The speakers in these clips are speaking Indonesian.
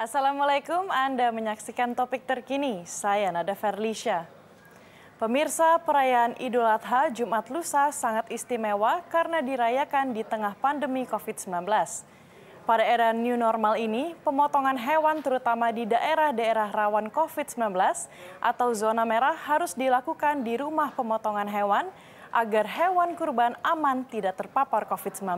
Assalamualaikum, Anda menyaksikan topik terkini. Saya Nada Ferlisha. Pemirsa, perayaan Idul Adha Jumat Lusa sangat istimewa karena dirayakan di tengah pandemi COVID-19. Pada era new normal ini, pemotongan hewan terutama di daerah-daerah rawan COVID-19 atau zona merah harus dilakukan di rumah pemotongan hewan agar hewan kurban aman tidak terpapar COVID-19.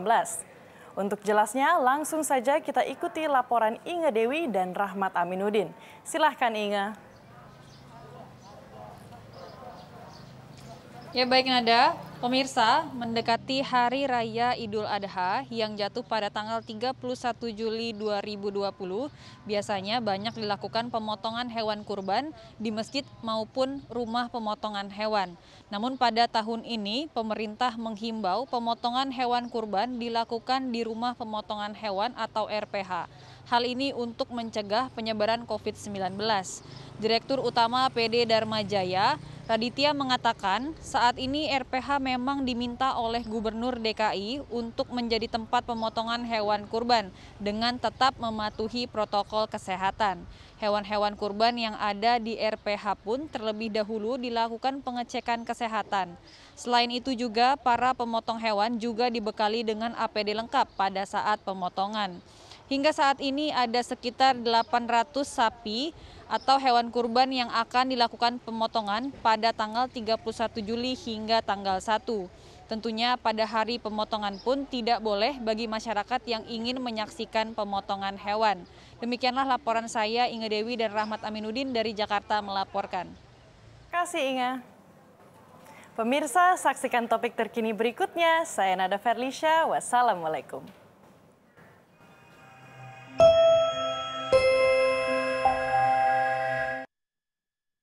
Untuk jelasnya, langsung saja kita ikuti laporan Inge Dewi dan Rahmat Aminuddin. Silahkan Inge. Ya baik Nada, Pemirsa, mendekati Hari Raya Idul Adha yang jatuh pada tanggal 31 Juli 2020, biasanya banyak dilakukan pemotongan hewan kurban di masjid maupun rumah pemotongan hewan. Namun pada tahun ini, pemerintah menghimbau pemotongan hewan kurban dilakukan di rumah pemotongan hewan atau RPH. Hal ini untuk mencegah penyebaran COVID-19. Direktur Utama PD Dharma Jaya, Raditya mengatakan saat ini RPH memang diminta oleh Gubernur DKI untuk menjadi tempat pemotongan hewan kurban dengan tetap mematuhi protokol kesehatan. Hewan-hewan kurban yang ada di RPH pun terlebih dahulu dilakukan pengecekan kesehatan. Selain itu juga para pemotong hewan juga dibekali dengan APD lengkap pada saat pemotongan. Hingga saat ini ada sekitar 800 sapi atau hewan kurban yang akan dilakukan pemotongan pada tanggal 31 Juli hingga tanggal 1. Tentunya pada hari pemotongan pun tidak boleh bagi masyarakat yang ingin menyaksikan pemotongan hewan. Demikianlah laporan saya Inge Dewi dan Rahmat Aminuddin dari Jakarta melaporkan. kasih Inge. Pemirsa, saksikan topik terkini berikutnya. Saya Nada Ferlisha, wassalamualaikum.